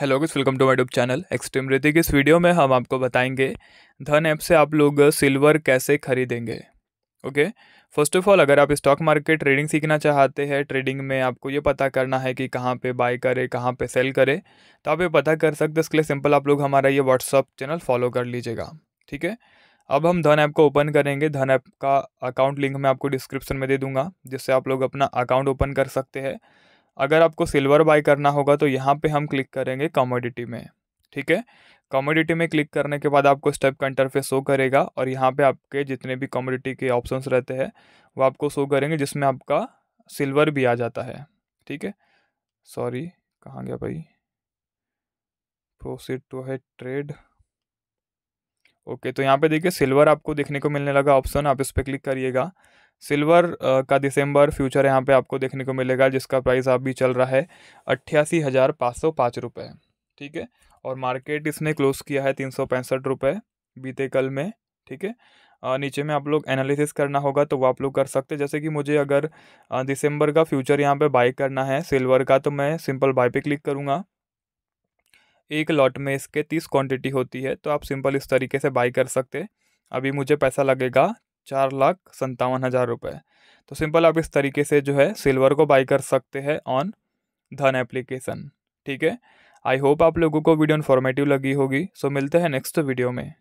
hello guys welcome to my YouTube channel extreme Hrithik इस video में हम आपको बताएंगे धन ऐप से आप लोग सिल्वर कैसे खरीदेंगे ओके फर्स्ट ऑफ ऑल अगर आप स्टॉक मार्केट ट्रेडिंग सीखना चाहते हैं ट्रेडिंग में आपको ये पता करना है कि कहाँ पे बाय करे कहाँ पे सेल करे तो आप ये पता कर सकते इसके लिए सिंपल आप लोग हमारा ये व्हाट्सअप चैनल फॉलो कर लीजिएगा ठीक है अब हम धन ऐप को ओपन करेंगे धन ऐप का अकाउंट लिंक मैं आपको डिस्क्रिप्शन में दे दूंगा जिससे आप लोग अपना अकाउंट ओपन कर सकते हैं अगर आपको सिल्वर बाय करना होगा तो यहाँ पे हम क्लिक करेंगे कमोडिटी में ठीक है कमोडिटी में क्लिक करने के बाद आपको स्टेप का इंटरफेस शो करेगा और यहाँ पे आपके जितने भी कमोडिटी के ऑप्शंस रहते हैं वो आपको शो करेंगे जिसमें आपका सिल्वर भी आ जाता है ठीक है सॉरी कहाँ गया भाई प्रोसीड टू है ट्रेड ओके तो यहाँ पे देखिए सिल्वर आपको देखने को मिलने लगा ऑप्शन आप इस पर क्लिक करिएगा सिल्वर का दिसंबर फ्यूचर यहाँ पे आपको देखने को मिलेगा जिसका प्राइस अभी चल रहा है अट्ठासी हज़ार पाँच सौ पाँच रुपये ठीक है और मार्केट इसने क्लोज़ किया है तीन सौ पैंसठ रुपये बीते कल में ठीक है नीचे में आप लोग एनालिसिस करना होगा तो वो आप लोग कर सकते जैसे कि मुझे अगर दिसंबर का फ्यूचर यहाँ पे बाई करना है सिल्वर का तो मैं सिंपल बाई पे क्लिक करूँगा एक लॉट में इसके तीस क्वांटिटी होती है तो आप सिंपल इस तरीके से बाई कर सकते अभी मुझे पैसा लगेगा चार लाख संतावन हज़ार रुपये तो सिंपल आप इस तरीके से जो है सिल्वर को बाई कर सकते हैं ऑन धन एप्लीकेशन ठीक है आई होप आप लोगों को वीडियो इन्फॉर्मेटिव लगी होगी सो मिलते हैं नेक्स्ट वीडियो में